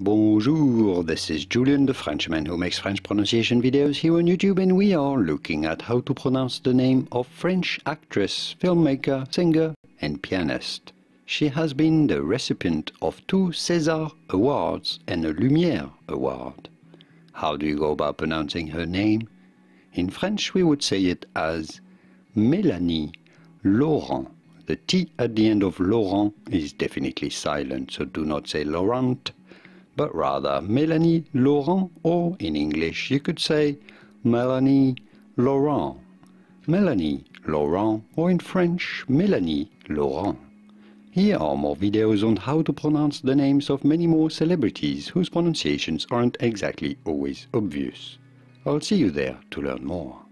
Bonjour, this is Julian the Frenchman who makes French pronunciation videos here on YouTube and we are looking at how to pronounce the name of French actress, filmmaker, singer and pianist. She has been the recipient of two César Awards and a Lumière Award. How do you go about pronouncing her name? In French we would say it as Mélanie Laurent. The T at the end of Laurent is definitely silent, so do not say Laurent but rather Melanie Laurent, or in English you could say Melanie Laurent, Melanie Laurent, or in French Melanie Laurent. Here are more videos on how to pronounce the names of many more celebrities whose pronunciations aren't exactly always obvious. I'll see you there to learn more.